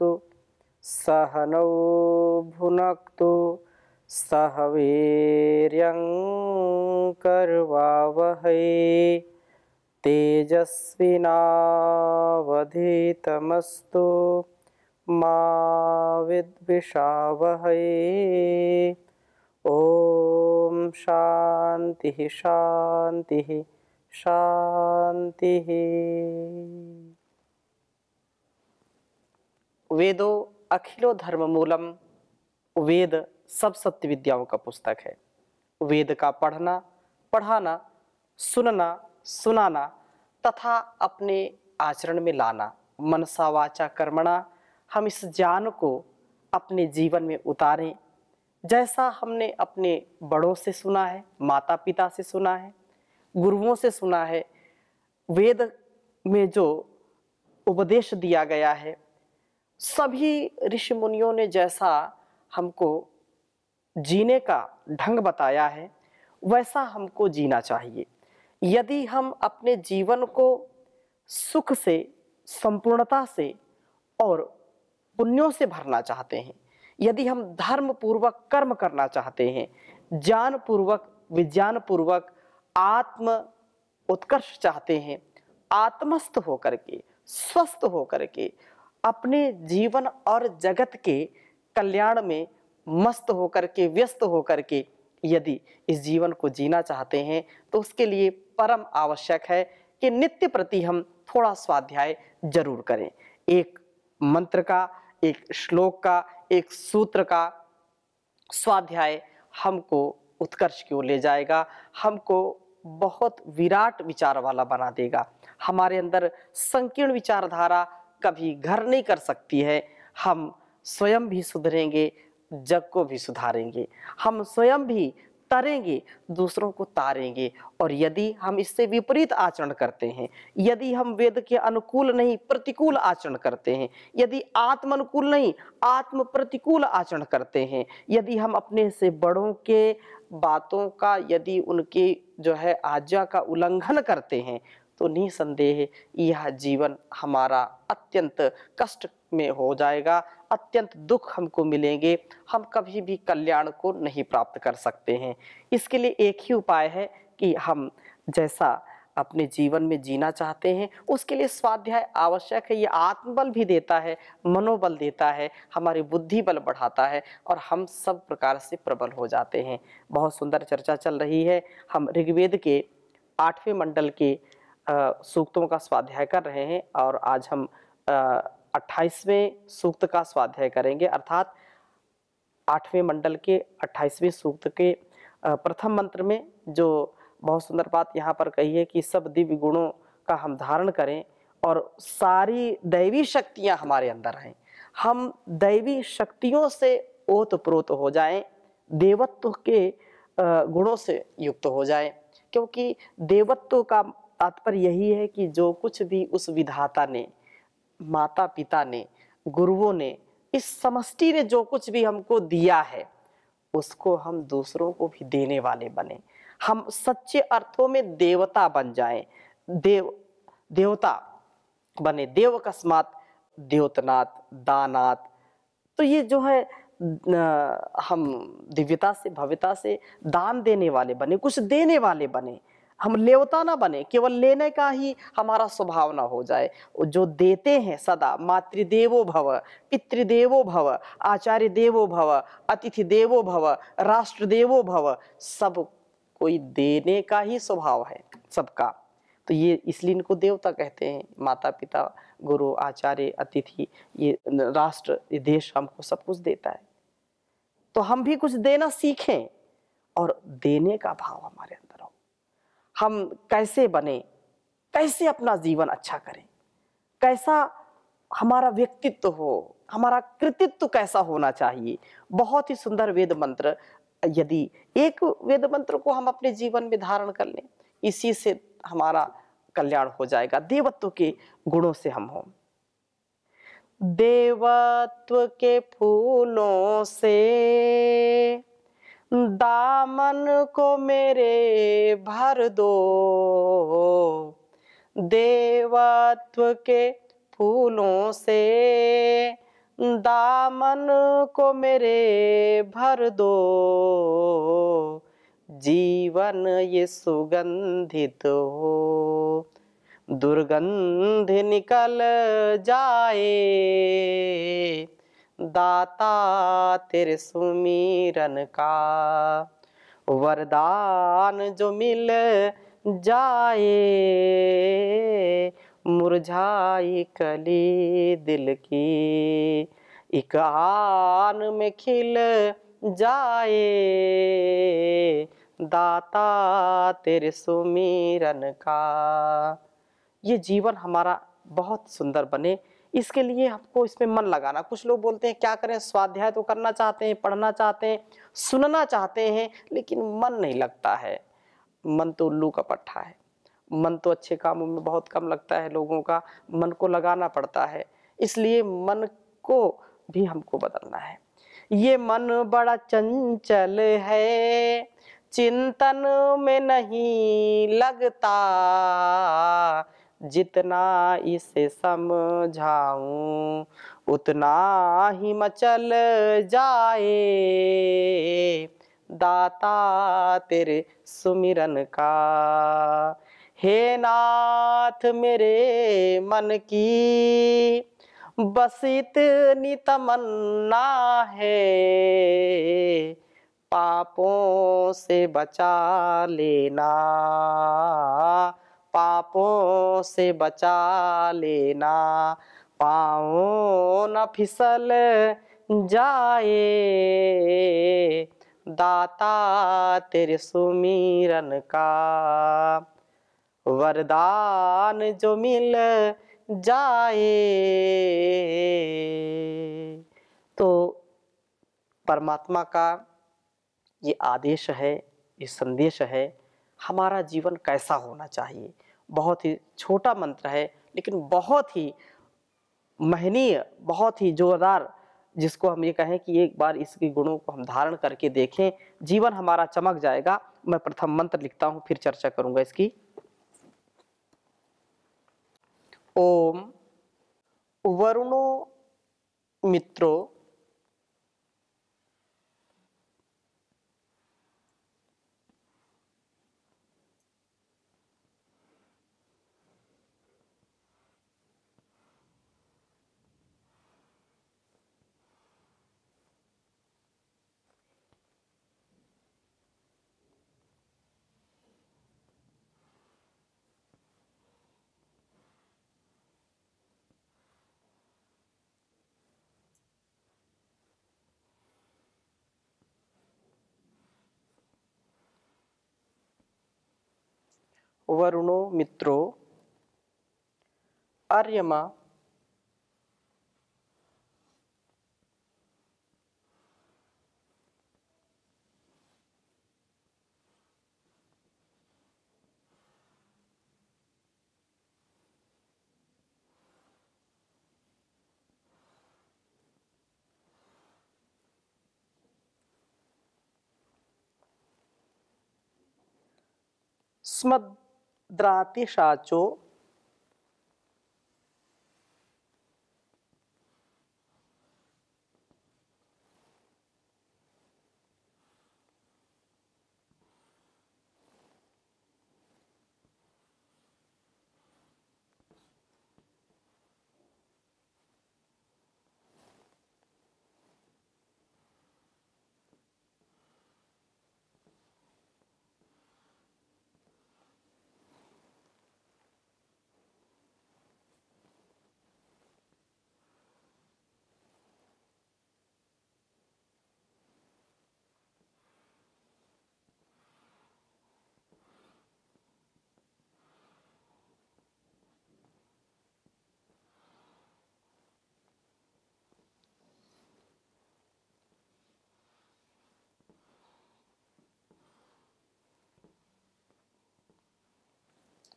भुनक्तु सहनौ भुन सह कर्वा वह तेजस्विनावधितमस्तु मिषा वह ओ शान्तिः शान्तिः शान्तिः वेदो अखिलो धर्म मूलम वेद सब सत्य विद्याओं का पुस्तक है वेद का पढ़ना पढ़ाना सुनना सुनाना तथा अपने आचरण में लाना मनसा वाचा कर्मणा हम इस ज्ञान को अपने जीवन में उतारें जैसा हमने अपने बड़ों से सुना है माता पिता से सुना है गुरुओं से सुना है वेद में जो उपदेश दिया गया है सभी ऋषि मुनियों ने जैसा हमको जीने का ढंग बताया है वैसा हमको जीना चाहिए यदि हम अपने जीवन को सुख से संपूर्णता से और पुण्यों से भरना चाहते हैं यदि हम धर्म पूर्वक कर्म करना चाहते हैं ज्ञान पूर्वक विज्ञान पूर्वक आत्म उत्कर्ष चाहते हैं आत्मस्थ होकर के स्वस्थ होकर के अपने जीवन और जगत के कल्याण में मस्त होकर के व्यस्त होकर के यदि इस जीवन को जीना चाहते हैं तो उसके लिए परम आवश्यक है कि नित्य प्रति हम थोड़ा स्वाध्याय जरूर करें एक मंत्र का एक श्लोक का एक सूत्र का स्वाध्याय हमको उत्कर्ष की ओर ले जाएगा हमको बहुत विराट विचार वाला बना देगा हमारे अंदर संकीर्ण विचारधारा कभी घर नहीं कर सकती है हम स्वयं भी सुधरेंगे जग को भी सुधारेंगे हम स्वयं भी तरेंगे दूसरों को तारेंगे और यदि हम इससे विपरीत आचरण करते हैं यदि हम वेद के अनुकूल नहीं प्रतिकूल आचरण करते हैं यदि आत्म अनुकूल नहीं आत्म प्रतिकूल आचरण करते हैं यदि हम अपने से बड़ों के बातों का यदि उनके जो है आज्ञा का उल्लंघन करते हैं तो निसंदेह यह जीवन हमारा अत्यंत कष्ट में हो जाएगा अत्यंत दुख हमको मिलेंगे हम कभी भी कल्याण को नहीं प्राप्त कर सकते हैं इसके लिए एक ही उपाय है कि हम जैसा अपने जीवन में जीना चाहते हैं उसके लिए स्वाध्याय आवश्यक है ये आत्मबल भी देता है मनोबल देता है हमारी बुद्धि बल बढ़ाता है और हम सब प्रकार से प्रबल हो जाते हैं बहुत सुंदर चर्चा चल रही है हम ऋग्वेद के आठवें मंडल के सूक्तों का स्वाध्याय कर रहे हैं और आज हम अट्ठाईसवें सूक्त का स्वाध्याय करेंगे अर्थात आठवें मंडल के अट्ठाईसवें सूक्त के प्रथम मंत्र में जो बहुत सुंदर बात यहाँ पर कही है कि सब दिव्य गुणों का हम धारण करें और सारी दैवी शक्तियाँ हमारे अंदर हैं हम दैवी शक्तियों से ओत प्रोत हो जाएं देवत्व के गुणों से युक्त हो जाएं क्योंकि देवत्व का तात्पर्य यही है कि जो कुछ भी उस विधाता ने माता पिता ने गुरुओं ने इस समष्टि ने जो कुछ भी हमको दिया है उसको हम दूसरों को भी देने वाले बने हम सच्चे अर्थों में देवता बन जाएं देव देवता बने देव अकस्मात देवतनाथ दानाथ तो ये जो है हम दिव्यता से भव्यता से दान देने वाले बने कुछ देने वाले बने हम लेवता ना बने केवल लेने का ही हमारा स्वभाव ना हो जाए जो देते हैं सदा मातृदेवो भव पितृदेवो भव आचार्य देवो भव अतिथि देवो भव राष्ट्र देवो भव सब कोई देने का ही स्वभाव है सबका तो ये इसलिए इनको देवता कहते हैं माता पिता गुरु आचार्य अतिथि ये राष्ट्र ये देश हमको सब कुछ देता है तो हम भी कुछ देना सीखें और देने का भाव हमारे हम कैसे बने कैसे अपना जीवन अच्छा करें कैसा हमारा व्यक्तित्व हो हमारा कृतित्व कैसा होना चाहिए बहुत ही सुंदर वेद मंत्र यदि एक वेद मंत्र को हम अपने जीवन में धारण कर लें इसी से हमारा कल्याण हो जाएगा देवत्व के गुणों से हम हों देवत्व के फूलों से दामन को मेरे भर दो देवत्व के फूलों से दामन को मेरे भर दो जीवन ये सुगंधित हो दुर्गंध निकल जाए दाता तेरे सुमिरन का वरदान जो मिल जाए मुरझाई कली दिल की इकान में खिल जाए दाता तेरे सुमिरन का ये जीवन हमारा बहुत सुंदर बने इसके लिए हमको इसमें मन लगाना कुछ लोग बोलते हैं क्या करें स्वाध्याय तो करना चाहते हैं पढ़ना चाहते हैं सुनना चाहते हैं लेकिन मन नहीं लगता है मन तो उल्लू का पट्टा है मन तो अच्छे कामों में बहुत कम लगता है लोगों का मन को लगाना पड़ता है इसलिए मन को भी हमको बदलना है ये मन बड़ा चंचल है चिंतन में नहीं लगता जितना इसे समझाऊं उतना ही मचल जाए दाता तेरे सुमिरन का हे नाथ मेरे मन की बस इतनी तमन्ना है पापों से बचा लेना पापों से बचा लेना पाओ न फिसल जाए दाता तेरे सुमिरन का वरदान जो मिल जाए तो परमात्मा का ये आदेश है ये संदेश है हमारा जीवन कैसा होना चाहिए बहुत ही छोटा मंत्र है लेकिन बहुत ही महनीय बहुत ही जोरदार जिसको हम ये कहें कि एक बार इसके गुणों को हम धारण करके देखें जीवन हमारा चमक जाएगा मैं प्रथम मंत्र लिखता हूँ फिर चर्चा करूंगा इसकी ओम वरुणो मित्रो वरुणो मित्रो आर्यमा स्मद द्रातिशाचो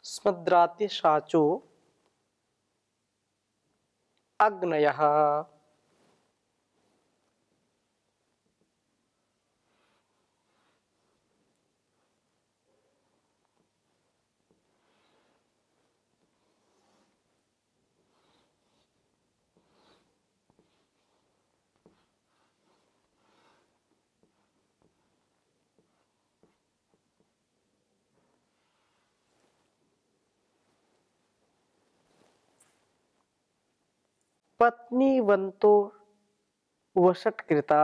स्मद्रात्य साचो अग्नय पत्नीवंतो वसत्कृता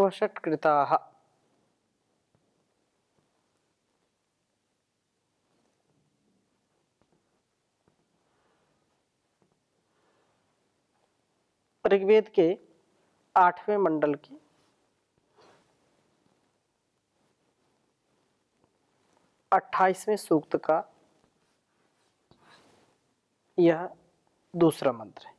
वषट्कृताः ऋग्वेद के आठवें मंडल के अट्ठाईसवें सूक्त का यह दूसरा मंत्र है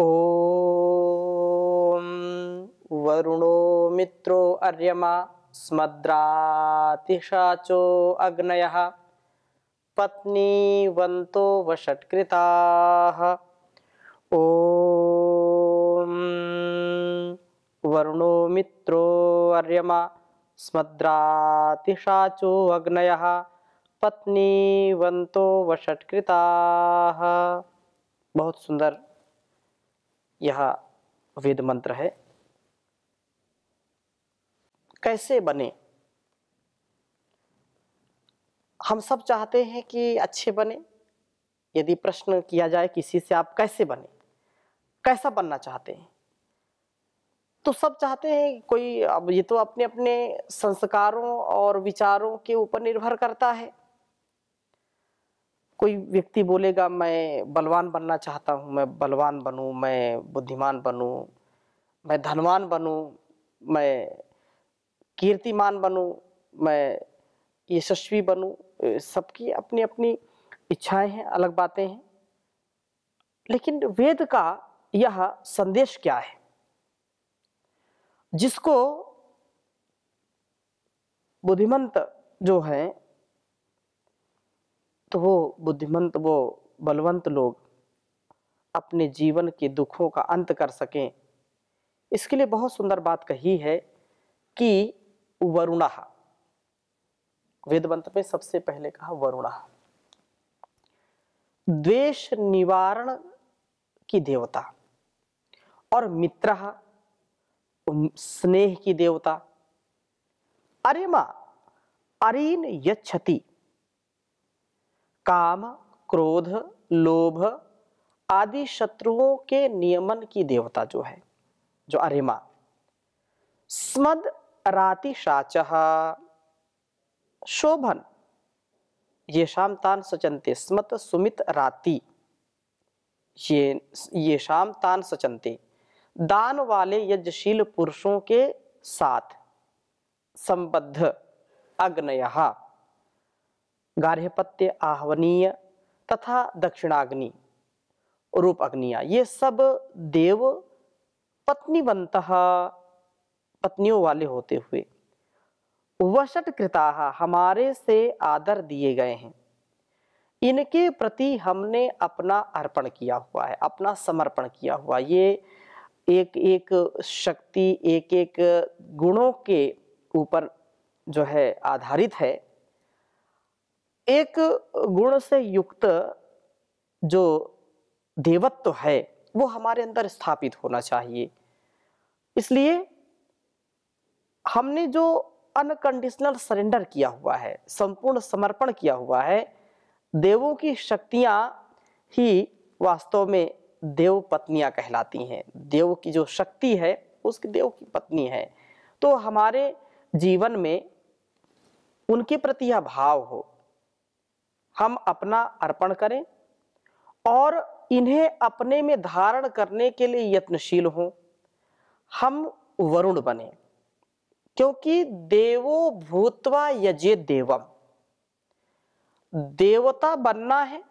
ओम वरुणो मित्रो अर्यमा स्मद्रातिशाचो अग्नयः पत्नीवन्तो वषट्कृताः ओ वरुणो मित्रो अर्यमा स्मद्रातिशाचो अग्नयः पत्नीवंतो वषटकृता बहुत सुंदर यह वेद मंत्र है कैसे बने हम सब चाहते हैं कि अच्छे बने यदि प्रश्न किया जाए किसी से आप कैसे बने कैसा बनना चाहते हैं तो सब चाहते हैं कोई अब ये तो अपने अपने संस्कारों और विचारों के ऊपर निर्भर करता है कोई व्यक्ति बोलेगा मैं बलवान बनना चाहता हूँ मैं बलवान बनूँ मैं बुद्धिमान बनूँ मैं धनवान बनूँ मैं कीर्तिमान बनूँ मैं यशस्वी बनूँ सबकी अपनी अपनी इच्छाएं हैं अलग बातें हैं लेकिन वेद का यह संदेश क्या है जिसको बुद्धिमंत जो हैं तो वो बुद्धिमंत वो बलवंत लोग अपने जीवन के दुखों का अंत कर सकें इसके लिए बहुत सुंदर बात कही है कि वरुणा वेदवंत में सबसे पहले कहा वरुणा द्वेष निवारण की देवता और मित्र स्नेह की देवता अरे मां अरीन यक्षति काम क्रोध लोभ आदि शत्रुओं के नियमन की देवता जो है जो अरिमा स्मद रातिशाच शोभन ये तान सचनते स्मत सुमित राति ये ये शाम तान सचनते दान वाले यज्ञशील पुरुषों के साथ संबद्ध अग्नयहा गार्हपत्य आहवनीय तथा दक्षिणाग्नि रूप अग्निया ये सब देव पत्नी पत्नीवंत पत्नियों वाले होते हुए वशट कृता हमारे से आदर दिए गए हैं इनके प्रति हमने अपना अर्पण किया हुआ है अपना समर्पण किया हुआ ये एक एक शक्ति एक एक गुणों के ऊपर जो है आधारित है एक गुण से युक्त जो देवत्व है वो हमारे अंदर स्थापित होना चाहिए इसलिए हमने जो अनकंडीशनल सरेंडर किया हुआ है संपूर्ण समर्पण किया हुआ है देवों की शक्तियां ही वास्तव में देव पत्नियां कहलाती हैं देव की जो शक्ति है उसकी देव की पत्नी है तो हमारे जीवन में उनके प्रति यह भाव हो हम अपना अर्पण करें और इन्हें अपने में धारण करने के लिए यत्नशील हों हम वरुण बने क्योंकि देवो भूतवा यजे देवम देवता बनना है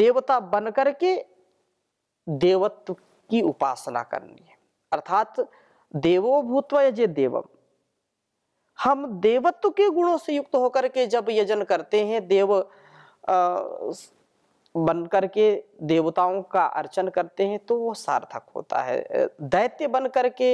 देवता बन करके देवत्व की उपासना करनी है अर्थात देवो भूतवा यजे देवम हम देवत्व के गुणों से युक्त होकर के जब यजन करते हैं देव बन करके देवताओं का अर्चन करते हैं तो वो सार्थक होता है दैत्य बन करके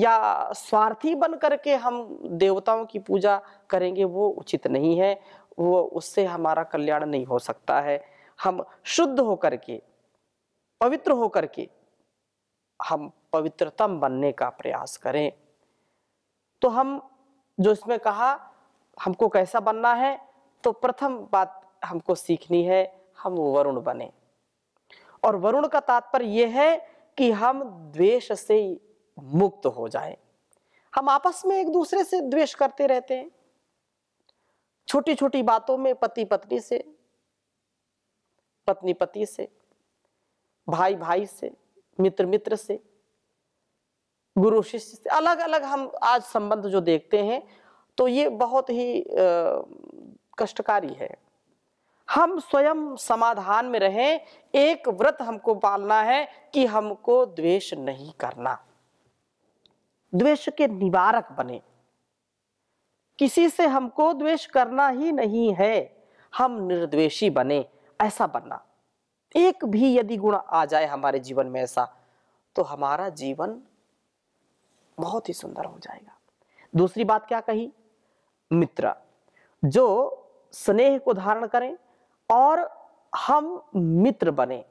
या स्वार्थी बन करके हम देवताओं की पूजा करेंगे वो उचित नहीं है वो उससे हमारा कल्याण नहीं हो सकता है हम शुद्ध होकर के पवित्र होकर के हम पवित्रतम बनने का प्रयास करें तो हम जो इसमें कहा हमको कैसा बनना है तो प्रथम बात हमको सीखनी है हम वरुण बने और वरुण का तात्पर्य यह है कि हम द्वेष से मुक्त हो जाएं। हम आपस में एक दूसरे से द्वेष करते रहते हैं छोटी छोटी बातों में पति पत्नी से पत्नी पति से भाई भाई से मित्र मित्र से गुरु शिष्य से अलग अलग हम आज संबंध जो देखते हैं तो ये बहुत ही कष्टकारी है हम स्वयं समाधान में रहें एक व्रत हमको पालना है कि हमको द्वेष नहीं करना द्वेष के निवारक बने किसी से हमको द्वेष करना ही नहीं है हम निर्द्वेषी बने ऐसा बनना एक भी यदि गुण आ जाए हमारे जीवन में ऐसा तो हमारा जीवन बहुत ही सुंदर हो जाएगा दूसरी बात क्या कही मित्र जो स्नेह को धारण करें और हम मित्र बने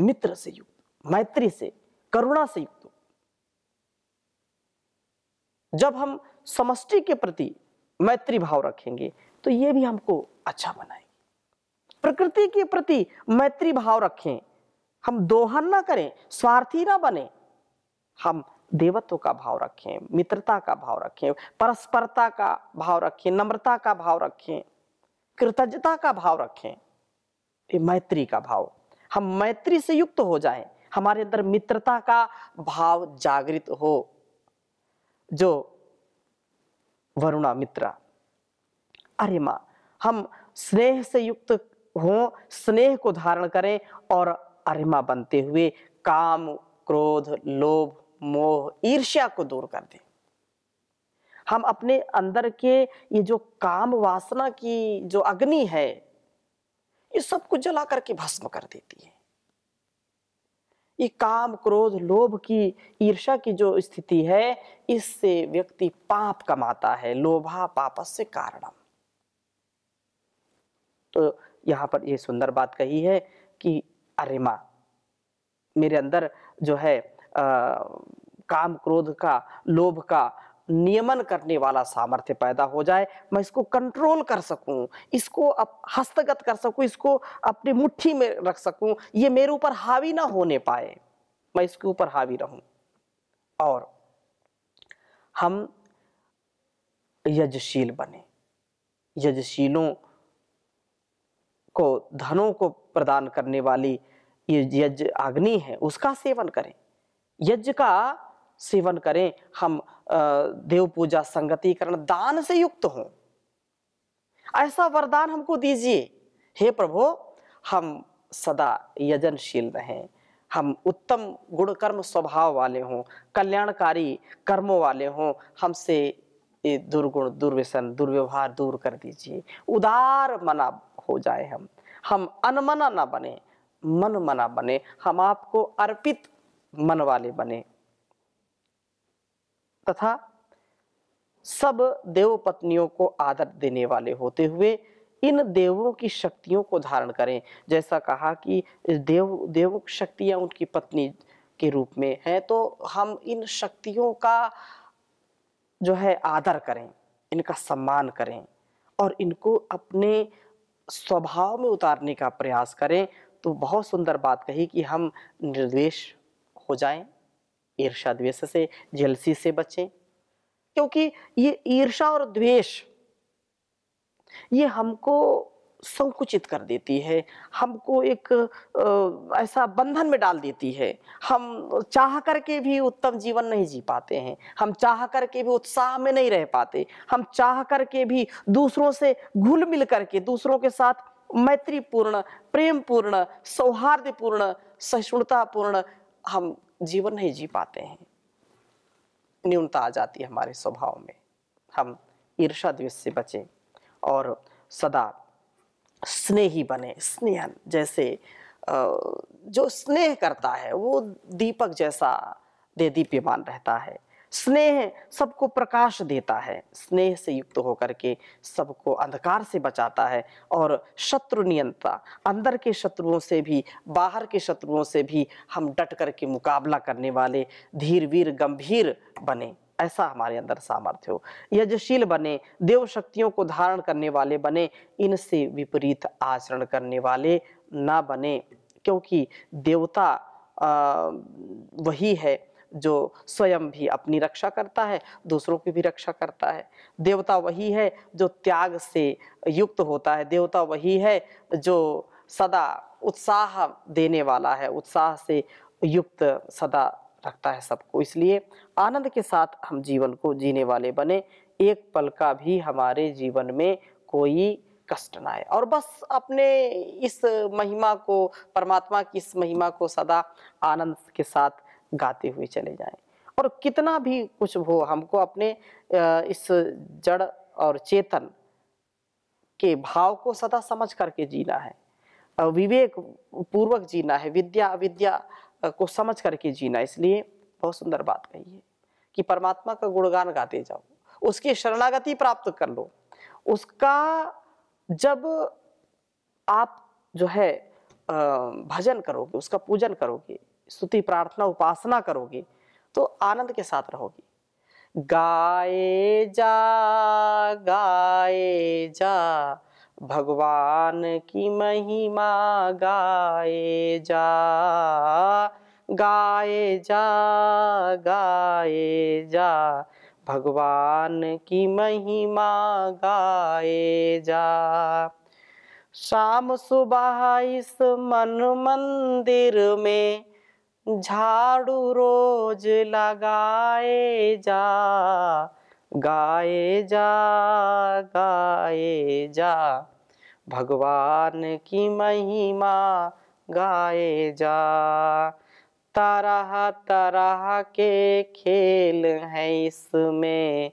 मित्र से युक्त मैत्री से करुणा से युक्त जब हम समष्टि के प्रति मैत्री भाव रखेंगे तो ये भी हमको अच्छा बनाएगी प्रकृति के प्रति मैत्री भाव रखें हम दोहन ना करें स्वार्थी ना बने हम देवत्व का भाव रखें मित्रता का भाव रखें परस्परता का भाव रखें नम्रता का भाव रखें कृतज्ञता का भाव रखें ये मैत्री का भाव हम मैत्री से युक्त हो जाएं हमारे अंदर मित्रता का भाव जागृत हो जो वरुणा मित्रा अरे माँ हम स्नेह से युक्त हो स्नेह को धारण करें और अरिमा बनते हुए काम क्रोध लोभ मोह ईर्ष्या को दूर कर दें हम अपने अंदर के ये जो काम वासना की जो अग्नि है ये सब कुछ जला करके भस्म कर देती है ये काम क्रोध लोभ की ईर्षा की जो स्थिति है इससे व्यक्ति पाप कमाता है लोभा पापस से कारणम तो यहां पर ये सुंदर बात कही है कि अरे मां मेरे अंदर जो है काम क्रोध का लोभ का नियमन करने वाला सामर्थ्य पैदा हो जाए मैं इसको कंट्रोल कर सकूं इसको अप हस्तगत कर सकूं इसको अपनी मुट्ठी में रख सकूं ये मेरे ऊपर हावी ना होने पाए मैं इसके ऊपर हावी रहूं और हम यजशील बने यजशीलों को धनों को प्रदान करने वाली ये यज्ञ अग्नि है उसका सेवन करें यज्ञ का सेवन करें हम देव पूजा संगतिकरण दान से युक्त हों ऐसा वरदान हमको दीजिए हे प्रभु हम सदा यजनशील रहें हम उत्तम गुण कर्म स्वभाव वाले हों कल्याणकारी कर्मों वाले हों हमसे दुर्गुण दुर्व्यसन दुर्व्यवहार दूर कर दीजिए उदार मना हो जाए हम हम अनमना ना बने मन मना बने हम आपको अर्पित मन वाले बने तथा सब देव पत्नियों को आदर देने वाले होते हुए इन देवों की शक्तियों को धारण करें जैसा कहा कि देव देवों की उनकी पत्नी के रूप में हैं तो हम इन शक्तियों का जो है आदर करें इनका सम्मान करें और इनको अपने स्वभाव में उतारने का प्रयास करें तो बहुत सुंदर बात कही कि हम निर्देश हो जाएं ईर्षा द्वेष से जलसी से बचें क्योंकि ये ईर्षा और द्वेष ये हमको संकुचित कर देती है हमको एक ऐसा बंधन में डाल देती है हम चाह करके भी उत्तम जीवन नहीं जी पाते हैं हम चाह करके भी उत्साह में नहीं रह पाते हम चाह करके भी दूसरों से घुल मिल करके दूसरों के साथ मैत्रीपूर्ण प्रेमपूर्ण सौहार्दपूर्ण सहिष्णुतापूर्ण हम जीवन नहीं जी पाते हैं न्यूनता आ जाती है हमारे स्वभाव में हम ईर्षा द्वेष से बचें और सदा स्नेही बने स्नेहन जैसे जो स्नेह करता है वो दीपक जैसा दे दीप्यमान रहता है स्नेह सबको प्रकाश देता है स्नेह से युक्त होकर के सबको अंधकार से बचाता है और शत्रु नियंत्रण अंदर के शत्रुओं से भी बाहर के शत्रुओं से भी हम डट करके मुकाबला करने वाले धीर वीर गंभीर बने ऐसा हमारे अंदर सामर्थ्य हो यजशील बने देव शक्तियों को धारण करने वाले बने इनसे विपरीत आचरण करने वाले ना बने क्योंकि देवता आ, वही है जो स्वयं भी अपनी रक्षा करता है दूसरों की भी रक्षा करता है देवता वही है जो त्याग से युक्त होता है देवता वही है जो सदा उत्साह देने वाला है उत्साह से युक्त सदा रखता है सबको इसलिए आनंद के साथ हम जीवन को जीने वाले बने एक पल का भी हमारे जीवन में कोई कष्ट ना आए और बस अपने इस महिमा को परमात्मा की इस महिमा को सदा आनंद के साथ गाते हुए चले जाएं और कितना भी कुछ हो हमको अपने इस जड़ और चेतन के भाव को सदा समझ करके जीना है विवेक पूर्वक जीना है विद्या अविद्या को समझ करके जीना इसलिए बहुत सुंदर बात कही है कि परमात्मा का गुणगान गाते जाओ उसकी शरणागति प्राप्त कर लो उसका जब आप जो है भजन करोगे उसका पूजन करोगे स्तुति प्रार्थना उपासना करोगे तो आनंद के साथ रहोगे गाए जा गाए जा भगवान की महिमा गाए जा गाए जा गाए जा भगवान की महिमा गाए जा शाम सुबह इस मन मंदिर में झाड़ू रोज लगाए जा गाए जा गाए जा भगवान की महिमा गाए जा तरह तरह के खेल है इसमें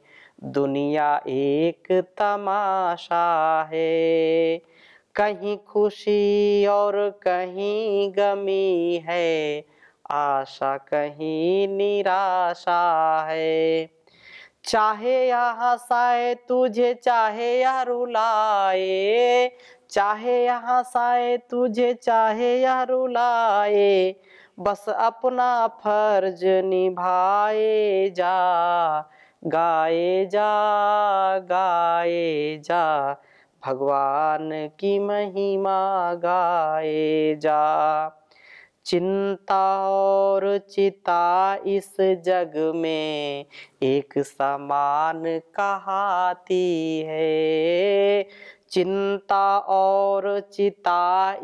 दुनिया एक तमाशा है कहीं खुशी और कहीं गमी है आशा कहीं निराशा है चाहे यह हंसाए तुझे चाहे यह रुलाए चाहे यह हंसाए तुझे चाहे यह रुलाए बस अपना फर्ज निभाए जा गाए जा गाए जा भगवान की महिमा गाए जा चिंता और चिता इस जग में एक समान कहाती है चिंता और चिता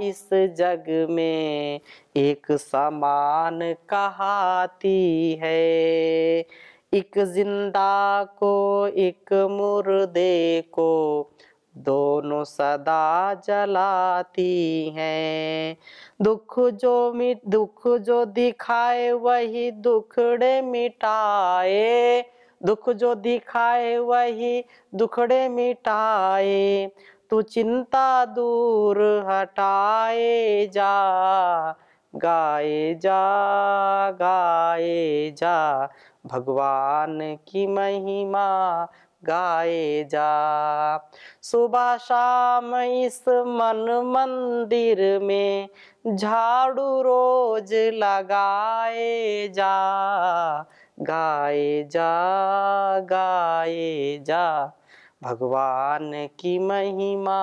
इस जग में एक समान कहाती है एक जिंदा को एक मुर्दे को दोनों सदा जलाती हैं दुख जो मिट दुख जो दिखाए वही दुखड़े मिटाए दुख जो दिखाए वही दुखड़े मिटाए तू चिंता दूर हटाए जा गाए जा गाए जा भगवान की महिमा गाए जा सुबह शाम इस मन मंदिर में झाड़ू रोज लगाए जा गाए जा गाए जा भगवान की महिमा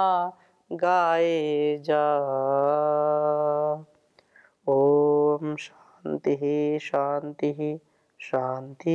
गाए जा ओम शांति शांति शांति